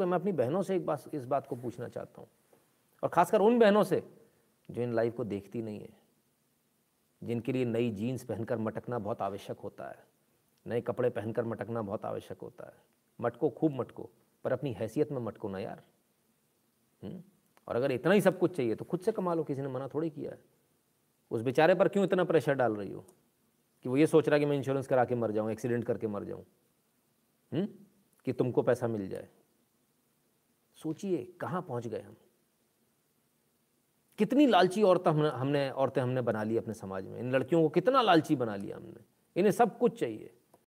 तो मैं अपनी बहनों से एक बात इस बात को पूछना चाहता हूँ और ख़ासकर उन बहनों से जो इन लाइफ को देखती नहीं है जिनके लिए नई जीन्स पहनकर मटकना बहुत आवश्यक होता है नए कपड़े पहनकर मटकना बहुत आवश्यक होता है मटको खूब मटको पर अपनी हैसियत में मटको ना यार हुँ? हम्म? और अगर इतना ही सब कुछ चाहिए तो खुद से कमा लो किसी ने मना थोड़ी किया है उस बेचारे पर क्यों इतना प्रेशर डाल रही हो कि वो ये सोच रहा कि मैं इंश्योरेंस करा के मर जाऊँ एक्सीडेंट करके मर जाऊँ हम्म? कि तुमको पैसा मिल जाए सोचिए कहाँ पहुँच गए हम कितनी लालची औरत हमने हमने औरतें हमने बना ली अपने समाज में इन लड़कियों को कितना लालची बना लिया हमने इन्हें सब कुछ चाहिए